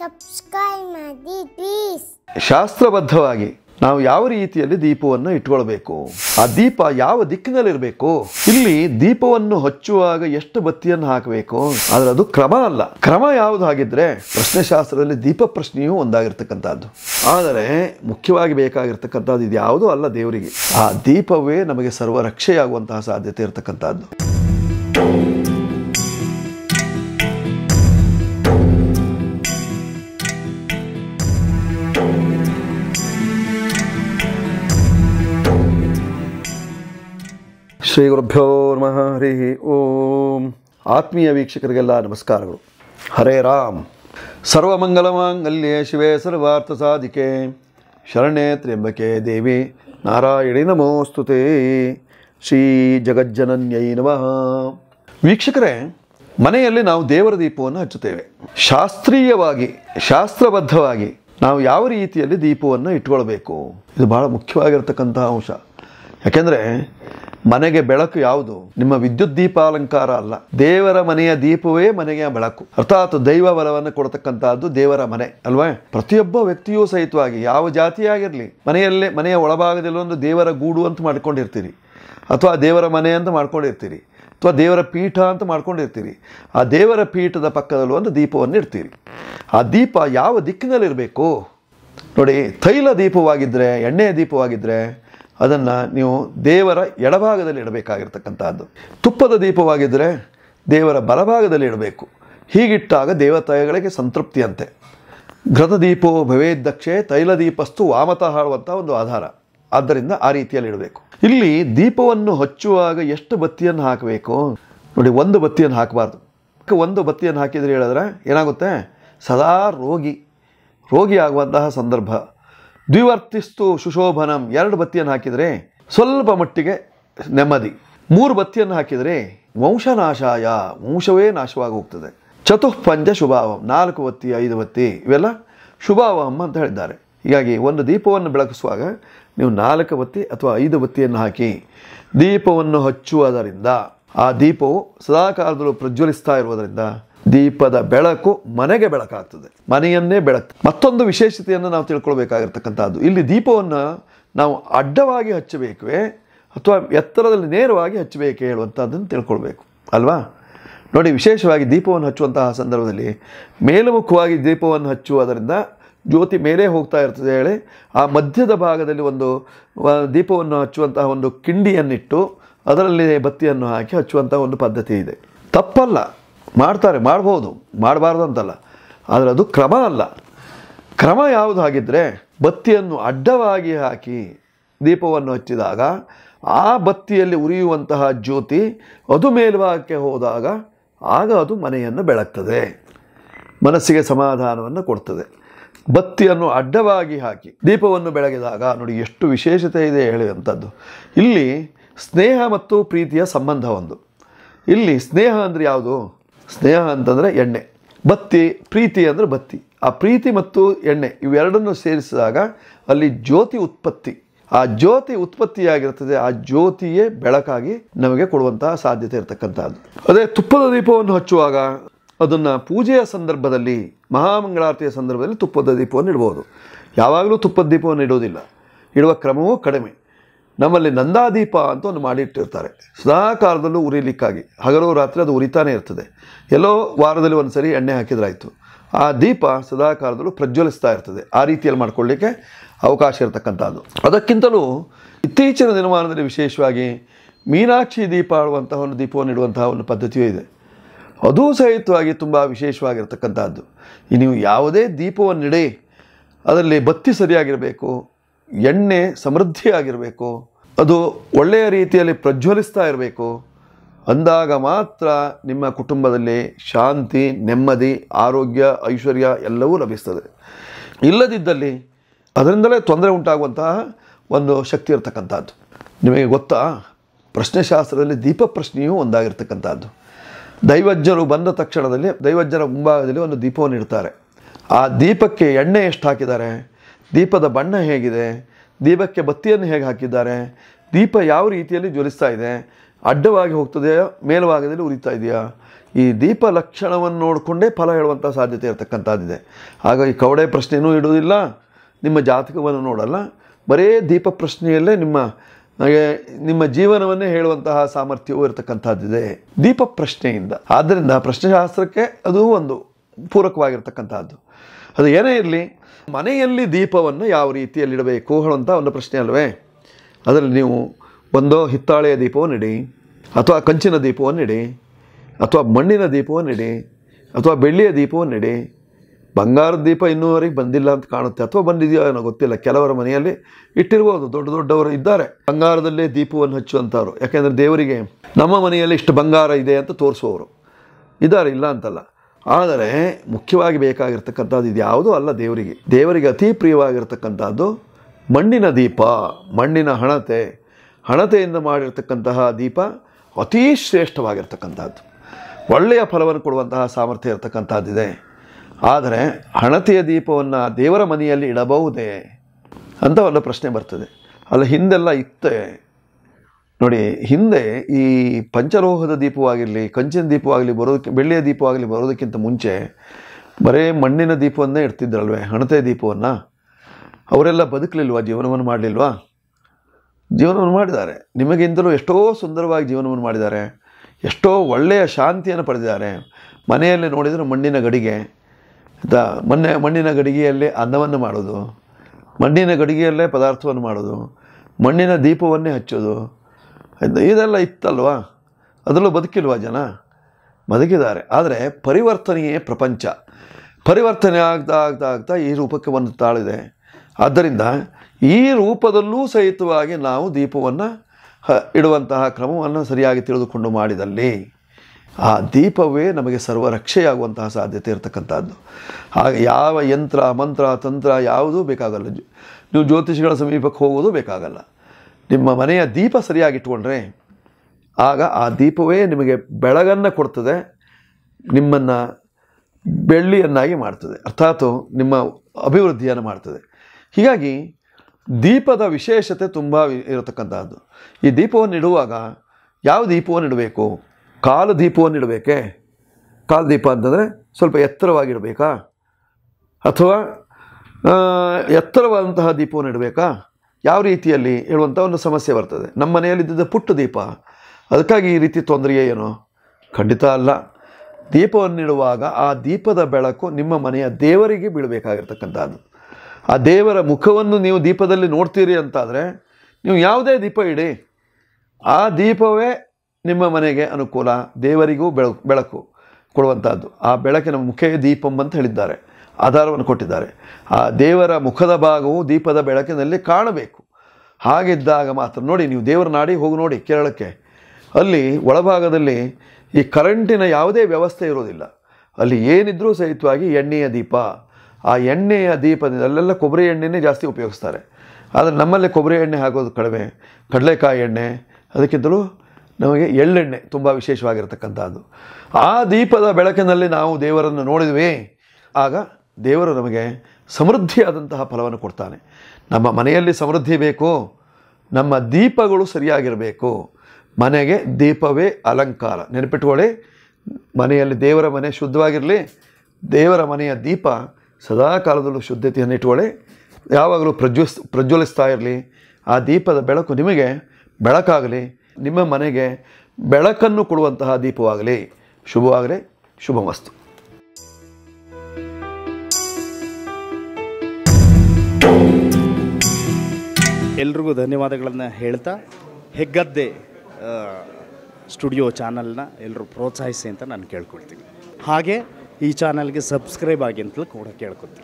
subscribe ಮಾಡಿ ಶಾಸ್ತ್ರಬದ್ಧವಾಗಿ ನಾವು ಯಾವ ರೀತಿಯಲ್ಲಿ ದೀಪವನ್ನು ಇಟ್ಕೊಳ್ಬೇಕು ಆ ದೀಪ ಯಾವ ಇರಬೇಕು ಇಲ್ಲಿ ದೀಪವನ್ನು ಹಚ್ಚುವಾಗ ಎಷ್ಟು ಬತ್ತಿಯನ್ನು ಹಾಕಬೇಕು ಆದ್ರೆ ಅದು ಕ್ರಮ ಅಲ್ಲ ಕ್ರಮ ಯಾವ್ದು ಹಾಗಿದ್ರೆ ಪ್ರಶ್ನೆಶಾಸ್ತ್ರದಲ್ಲಿ ದೀಪ ಪ್ರಶ್ನೆಯೂ ಒಂದಾಗಿರ್ತಕ್ಕಂಥದ್ದು ಆದರೆ ಮುಖ್ಯವಾಗಿ ಬೇಕಾಗಿರ್ತಕ್ಕಂಥದ್ದು ಇದು ಯಾವುದೂ ಅಲ್ಲ ದೇವರಿಗೆ ಆ ದೀಪವೇ ನಮಗೆ ಸರ್ವ ರಕ್ಷೆಯಾಗುವಂತಹ ಸಾಧ್ಯತೆ ಇರತಕ್ಕಂಥದ್ದು ಶ್ರೀ ಗುರುಭ್ಯೋ ನಮಃ ಹರಿ ಓಂ ಆತ್ಮೀಯ ವೀಕ್ಷಕರಿಗೆಲ್ಲ ನಮಸ್ಕಾರಗಳು ಹರೇ ರಾಮ್ ಮಾಂಗಲ್ಯ ಶಿವೇ ಸರ್ವಾರ್ಥ ಸಾಧಿಕೆ ಶರಣೆ ತ್ರಿಯಂಬಕೆ ದೇವಿ ನಾರಾಯಣಿ ನಮೋಸ್ತುತೆ ಶ್ರೀ ಜಗಜ್ಜನನ್ಯೈ ನಮಃ ವೀಕ್ಷಕರೇ ಮನೆಯಲ್ಲಿ ನಾವು ದೇವರ ದೀಪವನ್ನು ಹಚ್ಚುತ್ತೇವೆ ಶಾಸ್ತ್ರೀಯವಾಗಿ ಶಾಸ್ತ್ರಬದ್ಧವಾಗಿ ನಾವು ಯಾವ ರೀತಿಯಲ್ಲಿ ದೀಪವನ್ನು ಇಟ್ಕೊಳ್ಬೇಕು ಇದು ಬಹಳ ಮುಖ್ಯವಾಗಿರತಕ್ಕಂತಹ ಅಂಶ ಯಾಕೆಂದರೆ ಮನೆಗೆ ಬೆಳಕು ಯಾವುದು ನಿಮ್ಮ ವಿದ್ಯುತ್ ದೀಪಾಲಂಕಾರ ಅಲ್ಲ ದೇವರ ಮನೆಯ ದೀಪವೇ ಮನೆಯ ಬೆಳಕು ಅರ್ಥಾತ್ ದೈವ ಬಲವನ್ನು ಕೊಡತಕ್ಕಂತಹದ್ದು ದೇವರ ಮನೆ ಅಲ್ವಾ ಪ್ರತಿಯೊಬ್ಬ ವ್ಯಕ್ತಿಯೂ ಸಹಿತವಾಗಿ ಯಾವ ಜಾತಿಯಾಗಿರಲಿ ಮನೆಯಲ್ಲೇ ಮನೆಯ ಒಳಭಾಗದಲ್ಲಿ ಒಂದು ದೇವರ ಗೂಡು ಅಂತ ಮಾಡ್ಕೊಂಡಿರ್ತೀರಿ ಅಥವಾ ದೇವರ ಮನೆ ಅಂತ ಮಾಡ್ಕೊಂಡಿರ್ತೀರಿ ಅಥವಾ ದೇವರ ಪೀಠ ಅಂತ ಮಾಡ್ಕೊಂಡಿರ್ತೀರಿ ಆ ದೇವರ ಪೀಠದ ಪಕ್ಕದಲ್ಲೂ ಒಂದು ದೀಪವನ್ನು ಇಡ್ತೀರಿ ಆ ದೀಪ ಯಾವ ದಿಕ್ಕಿನಲ್ಲಿರಬೇಕು ನೋಡಿ ತೈಲ ದೀಪವಾಗಿದ್ದರೆ ಎಣ್ಣೆಯ ದೀಪವಾಗಿದ್ದರೆ ಅದನ್ನು ನೀವು ದೇವರ ಎಡಭಾಗದಲ್ಲಿ ಇಡಬೇಕಾಗಿರ್ತಕ್ಕಂಥದ್ದು ತುಪ್ಪದ ದೀಪವಾಗಿದ್ದರೆ ದೇವರ ಬಲಭಾಗದಲ್ಲಿ ಇಡಬೇಕು ಹೀಗಿಟ್ಟಾಗ ದೇವತೆಗಳಿಗೆ ಸಂತೃಪ್ತಿಯಂತೆ ಘೃತದೀಪೋ ತೈಲ ತೈಲದೀಪಸ್ತು ವಾಮತ ಹಾಳುವಂಥ ಒಂದು ಆಧಾರ ಆದ್ದರಿಂದ ಆ ರೀತಿಯಲ್ಲಿ ಇಡಬೇಕು ಇಲ್ಲಿ ದೀಪವನ್ನು ಹಚ್ಚುವಾಗ ಎಷ್ಟು ಬತ್ತಿಯನ್ನು ಹಾಕಬೇಕು ನೋಡಿ ಒಂದು ಬತ್ತಿಯನ್ನು ಹಾಕಬಾರ್ದು ಒಂದು ಬತ್ತಿಯನ್ನು ಹಾಕಿದರೆ ಹೇಳಿದ್ರೆ ಏನಾಗುತ್ತೆ ಸದಾ ರೋಗಿ ರೋಗಿ ಆಗುವಂತಹ ಸಂದರ್ಭ ದ್ವಿವರ್ತಿಸ್ತು ಸುಶೋಭನಂ ಎರಡು ಬತ್ತಿಯನ್ನು ಹಾಕಿದರೆ ಸ್ವಲ್ಪ ಮಟ್ಟಿಗೆ ನೆಮ್ಮದಿ ಮೂರು ಬತ್ತಿಯನ್ನು ಹಾಕಿದರೆ ವಂಶನಾಶಾಯ ವಂಶವೇ ನಾಶವಾಗಿ ಹೋಗ್ತದೆ ಚತುಃಪಂಚ ಶುಭಾವಂ ನಾಲ್ಕು ಬತ್ತಿ ಐದು ಬತ್ತಿ ಇವೆಲ್ಲ ಶುಭಾವಂ ಅಂತ ಹೇಳಿದ್ದಾರೆ ಹೀಗಾಗಿ ಒಂದು ದೀಪವನ್ನು ಬೆಳಗಿಸುವಾಗ ನೀವು ನಾಲ್ಕು ಬತ್ತಿ ಅಥವಾ ಐದು ಬತ್ತಿಯನ್ನು ಹಾಕಿ ದೀಪವನ್ನು ಹಚ್ಚುವುದರಿಂದ ಆ ದೀಪವು ಸದಾಕಾಲದಲ್ಲೂ ಪ್ರಜ್ವಲಿಸ್ತಾ ಇರುವುದರಿಂದ ದೀಪದ ಬೆಳಕು ಮನೆಗೆ ಬೆಳಕಾಗ್ತದೆ ಮನೆಯನ್ನೇ ಬೆಳಕು ಮತ್ತೊಂದು ವಿಶೇಷತೆಯನ್ನು ನಾವು ತಿಳ್ಕೊಳ್ಬೇಕಾಗಿರ್ತಕ್ಕಂಥದ್ದು ಇಲ್ಲಿ ದೀಪವನ್ನು ನಾವು ಅಡ್ಡವಾಗಿ ಹಚ್ಚಬೇಕೇ ಅಥವಾ ಎತ್ತರದಲ್ಲಿ ನೇರವಾಗಿ ಹಚ್ಚಬೇಕೇ ಹೇಳುವಂಥದ್ದನ್ನು ತಿಳ್ಕೊಳ್ಬೇಕು ಅಲ್ವಾ ನೋಡಿ ವಿಶೇಷವಾಗಿ ದೀಪವನ್ನು ಹಚ್ಚುವಂತಹ ಸಂದರ್ಭದಲ್ಲಿ ಮೇಲುಮುಖವಾಗಿ ದೀಪವನ್ನು ಹಚ್ಚುವುದರಿಂದ ಜ್ಯೋತಿ ಮೇಲೆ ಹೋಗ್ತಾ ಇರ್ತದೆ ಹೇಳಿ ಆ ಮಧ್ಯದ ಭಾಗದಲ್ಲಿ ಒಂದು ದೀಪವನ್ನು ಹಚ್ಚುವಂತಹ ಒಂದು ಕಿಂಡಿಯನ್ನಿಟ್ಟು ಅದರಲ್ಲಿ ಬತ್ತಿಯನ್ನು ಹಾಕಿ ಹಚ್ಚುವಂಥ ಒಂದು ಪದ್ಧತಿ ಇದೆ ತಪ್ಪಲ್ಲ ಮಾಡ್ತಾರೆ ಮಾಡ್ಬೋದು ಮಾಡಬಾರ್ದು ಅಂತಲ್ಲ ಆದರೆ ಅದು ಕ್ರಮ ಅಲ್ಲ ಕ್ರಮ ಯಾವುದು ಬತ್ತಿಯನ್ನು ಅಡ್ಡವಾಗಿ ಹಾಕಿ ದೀಪವನ್ನು ಹಚ್ಚಿದಾಗ ಆ ಬತ್ತಿಯಲ್ಲಿ ಉರಿಯುವಂತಹ ಜ್ಯೋತಿ ಅದು ಮೇಲ್ಭಾಗಕ್ಕೆ ಹೋದಾಗ ಆಗ ಅದು ಮನೆಯನ್ನು ಬೆಳಗ್ತದೆ ಮನಸ್ಸಿಗೆ ಸಮಾಧಾನವನ್ನು ಕೊಡ್ತದೆ ಬತ್ತಿಯನ್ನು ಅಡ್ಡವಾಗಿ ಹಾಕಿ ದೀಪವನ್ನು ಬೆಳಗಿದಾಗ ನೋಡಿ ಎಷ್ಟು ವಿಶೇಷತೆ ಇದೆ ಹೇಳುವಂಥದ್ದು ಇಲ್ಲಿ ಸ್ನೇಹ ಮತ್ತು ಪ್ರೀತಿಯ ಸಂಬಂಧ ಒಂದು ಇಲ್ಲಿ ಸ್ನೇಹ ಅಂದರೆ ಯಾವುದು ಸ್ನೇಹ ಅಂತಂದರೆ ಎಣ್ಣೆ ಬತ್ತಿ ಪ್ರೀತಿ ಅಂದರೆ ಬತ್ತಿ ಆ ಪ್ರೀತಿ ಮತ್ತು ಎಣ್ಣೆ ಇವೆರಡನ್ನು ಸೇರಿಸಿದಾಗ ಅಲ್ಲಿ ಜ್ಯೋತಿ ಉತ್ಪತ್ತಿ ಆ ಜ್ಯೋತಿ ಉತ್ಪತ್ತಿಯಾಗಿರ್ತದೆ ಆ ಜ್ಯೋತಿಯೇ ಬೆಳಕಾಗಿ ನಮಗೆ ಕೊಡುವಂತಹ ಸಾಧ್ಯತೆ ಇರತಕ್ಕಂಥದ್ದು ಅದೇ ತುಪ್ಪದ ದೀಪವನ್ನು ಹಚ್ಚುವಾಗ ಅದನ್ನು ಪೂಜೆಯ ಸಂದರ್ಭದಲ್ಲಿ ಮಹಾಮಂಗಳಾರತಿಯ ಸಂದರ್ಭದಲ್ಲಿ ತುಪ್ಪದ ದೀಪವನ್ನು ಇಡ್ಬೋದು ಯಾವಾಗಲೂ ತುಪ್ಪದ ದೀಪವನ್ನು ಇಡುವುದಿಲ್ಲ ಇಡುವ ಕ್ರಮವೂ ಕಡಿಮೆ ನಮ್ಮಲ್ಲಿ ನಂದಾದೀಪ ಅಂತ ಒಂದು ಮಾಡಿಟ್ಟಿರ್ತಾರೆ ಸದಾ ಕಾಲದಲ್ಲೂ ಉರಿಲಿಕ್ಕಾಗಿ ಹಗಲು ರಾತ್ರಿ ಅದು ಉರಿತಾನೆ ಇರ್ತದೆ ಎಲ್ಲೋ ವಾರದಲ್ಲಿ ಒಂದು ಸರಿ ಎಣ್ಣೆ ಹಾಕಿದ್ರಾಯಿತು ಆ ದೀಪ ಸದಾ ಕಾಲದಲ್ಲೂ ಪ್ರಜ್ವಲಿಸ್ತಾ ಇರ್ತದೆ ಆ ರೀತಿಯಲ್ಲಿ ಮಾಡಿಕೊಳ್ಳಿಕ್ಕೆ ಅವಕಾಶ ಇರತಕ್ಕಂಥದ್ದು ಅದಕ್ಕಿಂತಲೂ ಇತ್ತೀಚಿನ ದಿನಮಾನದಲ್ಲಿ ವಿಶೇಷವಾಗಿ ಮೀನಾಕ್ಷಿ ದೀಪ ಆಡುವಂತಹ ಒಂದು ದೀಪವನ್ನು ಇಡುವಂತಹ ಒಂದು ಪದ್ಧತಿಯೂ ಇದೆ ಅದೂ ಸಹಿತವಾಗಿ ತುಂಬ ವಿಶೇಷವಾಗಿರ್ತಕ್ಕಂಥದ್ದು ನೀವು ಯಾವುದೇ ದೀಪವನ್ನು ಇಡೀ ಅದರಲ್ಲಿ ಬತ್ತಿ ಸರಿಯಾಗಿರಬೇಕು ಎಣ್ಣೆ ಸಮೃದ್ಧಿಯಾಗಿರಬೇಕು ಅದು ಒಳ್ಳೆಯ ರೀತಿಯಲ್ಲಿ ಪ್ರಜ್ವಲಿಸ್ತಾ ಇರಬೇಕು ಅಂದಾಗ ಮಾತ್ರ ನಿಮ್ಮ ಕುಟುಂಬದಲ್ಲಿ ಶಾಂತಿ ನೆಮ್ಮದಿ ಆರೋಗ್ಯ ಐಶ್ವರ್ಯ ಎಲ್ಲವೂ ಲಭಿಸ್ತದೆ ಇಲ್ಲದಿದ್ದಲ್ಲಿ ಅದರಿಂದಲೇ ತೊಂದರೆ ಉಂಟಾಗುವಂತಹ ಒಂದು ಶಕ್ತಿ ಇರತಕ್ಕಂಥದ್ದು ನಿಮಗೆ ಗೊತ್ತಾ ಪ್ರಶ್ನೆಶಾಸ್ತ್ರದಲ್ಲಿ ದೀಪ ಪ್ರಶ್ನೆಯೂ ಒಂದಾಗಿರ್ತಕ್ಕಂಥದ್ದು ದೈವಜ್ಞರು ಬಂದ ತಕ್ಷಣದಲ್ಲಿ ದೈವಜ್ಞರ ಮುಂಭಾಗದಲ್ಲಿ ಒಂದು ದೀಪವನ್ನು ಇಡ್ತಾರೆ ಆ ದೀಪಕ್ಕೆ ಎಣ್ಣೆ ಎಷ್ಟು ಹಾಕಿದ್ದಾರೆ ದೀಪದ ಬಣ್ಣ ಹೇಗಿದೆ ದೀಪಕ್ಕೆ ಬತ್ತಿಯನ್ನು ಹೇಗೆ ಹಾಕಿದ್ದಾರೆ ದೀಪ ಯಾವ ರೀತಿಯಲ್ಲಿ ಜ್ವಲಿಸ್ತಾ ಇದೆ ಅಡ್ಡವಾಗಿ ಹೋಗ್ತದೆಯೋ ಮೇಲ್ಭಾಗದಲ್ಲಿ ಉರಿತಾ ಇದೆಯಾ ಈ ದೀಪ ಲಕ್ಷಣವನ್ನು ನೋಡಿಕೊಂಡೇ ಫಲ ಹೇಳುವಂಥ ಸಾಧ್ಯತೆ ಇರತಕ್ಕಂಥದ್ದಿದೆ ಆಗ ಈ ಕವಡೆ ಪ್ರಶ್ನೆಯೂ ಇಡುವುದಿಲ್ಲ ನಿಮ್ಮ ಜಾತಕವನ್ನು ನೋಡಲ್ಲ ಬರೇ ದೀಪ ಪ್ರಶ್ನೆಯಲ್ಲೇ ನಿಮ್ಮ ನಿಮ್ಮ ಜೀವನವನ್ನೇ ಹೇಳುವಂತಹ ಸಾಮರ್ಥ್ಯವೂ ಇರತಕ್ಕಂಥದ್ದಿದೆ ದೀಪ ಪ್ರಶ್ನೆಯಿಂದ ಆದ್ದರಿಂದ ಪ್ರಶ್ನೆಶಾಸ್ತ್ರಕ್ಕೆ ಅದು ಒಂದು ಪೂರಕವಾಗಿರ್ತಕ್ಕಂಥದ್ದು ಅದು ಏನೇ ಇರಲಿ ಮನೆಯಲ್ಲಿ ದೀಪವನ್ನು ಯಾವ ರೀತಿಯಲ್ಲಿಡಬೇಕು ಅಂತ ಒಂದು ಪ್ರಶ್ನೆ ಅಲ್ವೇ ಅದರಲ್ಲಿ ನೀವು ಒಂದೋ ಹಿತ್ತಾಳೆಯ ದೀಪವನ್ನು ಇಡಿ ಅಥವಾ ಕಂಚಿನ ದೀಪವನ್ನು ಇಡಿ ಅಥವಾ ಮಣ್ಣಿನ ದೀಪವನ್ನು ಇಡಿ ಅಥವಾ ಬೆಳ್ಳಿಯ ದೀಪವನ್ನು ಇಡಿ ಬಂಗಾರದ ದೀಪ ಇನ್ನೂವರೆಗೆ ಬಂದಿಲ್ಲ ಅಂತ ಕಾಣುತ್ತೆ ಅಥವಾ ಬಂದಿದೆಯೋ ಏನೋ ಗೊತ್ತಿಲ್ಲ ಕೆಲವರ ಮನೆಯಲ್ಲಿ ಇಟ್ಟಿರ್ಬೋದು ದೊಡ್ಡ ದೊಡ್ಡವರು ಇದ್ದಾರೆ ಬಂಗಾರದಲ್ಲೇ ದೀಪವನ್ನು ಹಚ್ಚುವಂಥವ್ರು ಯಾಕೆಂದರೆ ದೇವರಿಗೆ ನಮ್ಮ ಮನೆಯಲ್ಲಿ ಇಷ್ಟು ಬಂಗಾರ ಇದೆ ಅಂತ ತೋರಿಸುವವರು ಇದ್ದಾರೆ ಇಲ್ಲ ಅಂತಲ್ಲ ಆದರೆ ಮುಖ್ಯವಾಗಿ ಬೇಕಾಗಿರ್ತಕ್ಕಂಥದ್ದು ಇದು ಯಾವುದೂ ಅಲ್ಲ ದೇವರಿಗೆ ದೇವರಿಗೆ ಅತಿ ಪ್ರಿಯವಾಗಿರ್ತಕ್ಕಂಥದ್ದು ಮಣ್ಣಿನ ದೀಪ ಮಣ್ಣಿನ ಹಣತೆ ಹಣತೆಯಿಂದ ಮಾಡಿರ್ತಕ್ಕಂತಹ ದೀಪ ಅತೀ ಶ್ರೇಷ್ಠವಾಗಿರ್ತಕ್ಕಂಥದ್ದು ಒಳ್ಳೆಯ ಫಲವನ್ನು ಕೊಡುವಂತಹ ಸಾಮರ್ಥ್ಯ ಇರತಕ್ಕಂಥದ್ದಿದೆ ಆದರೆ ಹಣತೆಯ ದೀಪವನ್ನು ದೇವರ ಮನೆಯಲ್ಲಿ ಇಡಬಹುದೇ ಅಂತ ಒಂದು ಪ್ರಶ್ನೆ ಬರ್ತದೆ ಅಲ್ಲಿ ಹಿಂದೆಲ್ಲ ಇತ್ತೆ ನೋಡಿ ಹಿಂದೆ ಈ ಪಂಚಲೋಹದ ದೀಪವಾಗಿರಲಿ ಕಂಚಿನ ದೀಪವಾಗಲಿ ಬರೋದಕ್ಕೆ ಬೆಳ್ಳಿಯ ದೀಪವಾಗಲಿ ಬರೋದಕ್ಕಿಂತ ಮುಂಚೆ ಬರೇ ಮಣ್ಣಿನ ದೀಪವನ್ನೇ ಇಡ್ತಿದ್ರಲ್ವೇ ಹಣತೆ ದೀಪವನ್ನು ಅವರೆಲ್ಲ ಬದುಕಲಿಲ್ವ ಜೀವನವನ್ನು ಮಾಡಲಿಲ್ವಾ ಜೀವನವನ್ನು ಮಾಡಿದ್ದಾರೆ ನಿಮಗಿಂತಲೂ ಎಷ್ಟೋ ಸುಂದರವಾಗಿ ಜೀವನವನ್ನು ಮಾಡಿದ್ದಾರೆ ಎಷ್ಟೋ ಒಳ್ಳೆಯ ಶಾಂತಿಯನ್ನು ಪಡೆದಿದ್ದಾರೆ ಮನೆಯಲ್ಲಿ ನೋಡಿದರೆ ಮಣ್ಣಿನ ಗಡಿಗೆ ಆಯಿತಾ ಮೊನ್ನೆ ಮಣ್ಣಿನ ಗಡಿಗೆಯಲ್ಲಿ ಅನ್ನವನ್ನು ಮಾಡೋದು ಮಣ್ಣಿನ ಗಡಿಗೆಯಲ್ಲೇ ಪದಾರ್ಥವನ್ನು ಮಾಡೋದು ಮಣ್ಣಿನ ದೀಪವನ್ನೇ ಹಚ್ಚೋದು ಇದೆಲ್ಲ ಇತ್ತಲ್ವಾ ಅದರಲ್ಲೂ ಬದುಕಿಲ್ವ ಜನ ಬದುಕಿದ್ದಾರೆ ಆದರೆ ಪರಿವರ್ತನೆಯೇ ಪ್ರಪಂಚ ಪರಿವರ್ತನೆ ಆಗ್ತಾ ಆಗ್ತಾ ಆಗ್ತಾ ಈ ರೂಪಕ್ಕೆ ಒಂದು ತಾಳಿದೆ ಆದ್ದರಿಂದ ಈ ರೂಪದಲ್ಲೂ ಸಹಿತವಾಗಿ ನಾವು ದೀಪವನ್ನು ಇಡುವಂತಹ ಕ್ರಮವನ್ನು ಸರಿಯಾಗಿ ತಿಳಿದುಕೊಂಡು ಮಾಡಿದಲ್ಲಿ ಆ ದೀಪವೇ ನಮಗೆ ಸರ್ವರಕ್ಷೆಯಾಗುವಂತಹ ಸಾಧ್ಯತೆ ಇರತಕ್ಕಂಥದ್ದು ಹಾಗೆ ಯಾವ ಯಂತ್ರ ಮಂತ್ರ ತಂತ್ರ ಯಾವುದೂ ಬೇಕಾಗಲ್ಲ ನೀವು ಜ್ಯೋತಿಷಿಗಳ ಸಮೀಪಕ್ಕೆ ಹೋಗೋದು ಬೇಕಾಗಲ್ಲ ನಿಮ್ಮ ಮನೆಯ ದೀಪ ಸರಿಯಾಗಿಟ್ಕೊಂಡ್ರೆ ಆಗ ಆ ದೀಪವೇ ನಿಮಗೆ ಬೆಳಗನ್ನು ಕೊಡ್ತದೆ ನಿಮ್ಮನ್ನು ಬೆಳ್ಳಿಯನ್ನಾಗಿ ಮಾಡ್ತದೆ ಅರ್ಥಾತ್ ನಿಮ್ಮ ಅಭಿವೃದ್ಧಿಯನ್ನು ಮಾಡ್ತದೆ ಹೀಗಾಗಿ ದೀಪದ ವಿಶೇಷತೆ ತುಂಬ ಇರತಕ್ಕಂಥದ್ದು ಈ ದೀಪವನ್ನು ಇಡುವಾಗ ಯಾವ ದೀಪವನ್ನು ಇಡಬೇಕು ಕಾಲು ದೀಪವನ್ನು ಇಡಬೇಕೆ ಕಾಲು ದೀಪ ಅಂತಂದರೆ ಸ್ವಲ್ಪ ಎತ್ತರವಾಗಿಡಬೇಕಾ ಅಥವಾ ಎತ್ತರವಾದಂತಹ ದೀಪವನ್ನು ಇಡಬೇಕಾ ಯಾವ ರೀತಿಯಲ್ಲಿ ಹೇಳುವಂಥ ಒಂದು ಸಮಸ್ಯೆ ಬರ್ತದೆ ನಮ್ಮ ಮನೆಯಲ್ಲಿದ್ದ ಪುಟ್ಟ ದೀಪ ಅದಕ್ಕಾಗಿ ಈ ರೀತಿ ತೊಂದರೆ ಏನು ಖಂಡಿತ ಅಲ್ಲ ದೀಪವನ್ನು ದೀಪವನ್ನಿಡುವಾಗ ಆ ದೀಪದ ಬೆಳಕು ನಿಮ್ಮ ಮನೆಯ ದೇವರಿಗೆ ಬೀಳಬೇಕಾಗಿರ್ತಕ್ಕಂಥದ್ದು ಆ ದೇವರ ಮುಖವನ್ನು ನೀವು ದೀಪದಲ್ಲಿ ನೋಡ್ತೀರಿ ಅಂತಾದರೆ ನೀವು ಯಾವುದೇ ದೀಪ ಇಡಿ ಆ ದೀಪವೇ ನಿಮ್ಮ ಮನೆಗೆ ಅನುಕೂಲ ದೇವರಿಗೂ ಬೆಳಕು ಬೆಳಕು ಕೊಡುವಂಥದ್ದು ಆ ಬೆಳಕಿನ ಮುಖ್ಯ ದೀಪಂ ಅಂತ ಹೇಳಿದ್ದಾರೆ ಆಧಾರವನ್ನು ಕೊಟ್ಟಿದ್ದಾರೆ ಆ ದೇವರ ಮುಖದ ಭಾಗವು ದೀಪದ ಬೆಳಕಿನಲ್ಲಿ ಕಾಣಬೇಕು ಹಾಗಿದ್ದಾಗ ಮಾತ್ರ ನೋಡಿ ನೀವು ದೇವರ ನಾಡಿ ಹೋಗಿ ನೋಡಿ ಕೇರಳಕ್ಕೆ ಅಲ್ಲಿ ಒಳಭಾಗದಲ್ಲಿ ಈ ಕರೆಂಟಿನ ಯಾವುದೇ ವ್ಯವಸ್ಥೆ ಇರೋದಿಲ್ಲ ಅಲ್ಲಿ ಏನಿದ್ರೂ ಸಹಿತವಾಗಿ ಎಣ್ಣೆಯ ದೀಪ ಆ ಎಣ್ಣೆಯ ದೀಪದಿಂದ ಅಲ್ಲೆಲ್ಲ ಕೊಬ್ಬರಿ ಎಣ್ಣೆನೇ ಜಾಸ್ತಿ ಉಪಯೋಗಿಸ್ತಾರೆ ಆದರೆ ನಮ್ಮಲ್ಲಿ ಕೊಬ್ಬರಿ ಎಣ್ಣೆ ಹಾಕೋದು ಕಡಿಮೆ ಕಡಲೆಕಾಯಿ ಎಣ್ಣೆ ಅದಕ್ಕಿಂತಲೂ ನಮಗೆ ಎಳ್ಳೆಣ್ಣೆ ತುಂಬ ವಿಶೇಷವಾಗಿರತಕ್ಕಂಥದ್ದು ಆ ದೀಪದ ಬೆಳಕಿನಲ್ಲಿ ನಾವು ದೇವರನ್ನು ನೋಡಿದ್ವಿ ಆಗ ದೇವರು ನಮಗೆ ಸಮೃದ್ಧಿಯಾದಂತಹ ಫಲವನ್ನು ಕೊಡ್ತಾನೆ ನಮ್ಮ ಮನೆಯಲ್ಲಿ ಸಮೃದ್ಧಿ ಬೇಕು ನಮ್ಮ ದೀಪಗಳು ಸರಿಯಾಗಿರಬೇಕು ಮನೆಗೆ ದೀಪವೇ ಅಲಂಕಾರ ನೆನಪಿಟ್ಕೊಳ್ಳಿ ಮನೆಯಲ್ಲಿ ದೇವರ ಮನೆ ಶುದ್ಧವಾಗಿರಲಿ ದೇವರ ಮನೆಯ ದೀಪ ಸದಾ ಕಾಲದಲ್ಲೂ ಶುದ್ಧತೆಯನ್ನು ಇಟ್ಕೊಳ್ಳಿ ಯಾವಾಗಲೂ ಪ್ರಜ್ವಸ್ ಪ್ರಜ್ವಲಿಸ್ತಾ ಇರಲಿ ಆ ದೀಪದ ಬೆಳಕು ನಿಮಗೆ ಬೆಳಕಾಗಲಿ ನಿಮ್ಮ ಮನೆಗೆ ಬೆಳಕನ್ನು ಕೊಡುವಂತಹ ದೀಪವಾಗಲಿ ಶುಭವಾಗಲಿ ಶುಭಮಸ್ತು ಎಲ್ರಿಗೂ ಧನ್ಯವಾದಗಳನ್ನು ಹೇಳ್ತಾ ಹೆಗ್ಗದ್ದೆ ಸ್ಟುಡಿಯೋ ಚಾನಲ್ನ ಎಲ್ಲರೂ ಪ್ರೋತ್ಸಾಹಿಸಿ ಅಂತ ನಾನು ಕೇಳ್ಕೊಳ್ತೀನಿ ಹಾಗೆ ಈ ಚಾನಲ್ಗೆ ಸಬ್ಸ್ಕ್ರೈಬ್ ಆಗಿ ಅಂತಲೂ ಕೂಡ ಕೇಳ್ಕೊತೀನಿ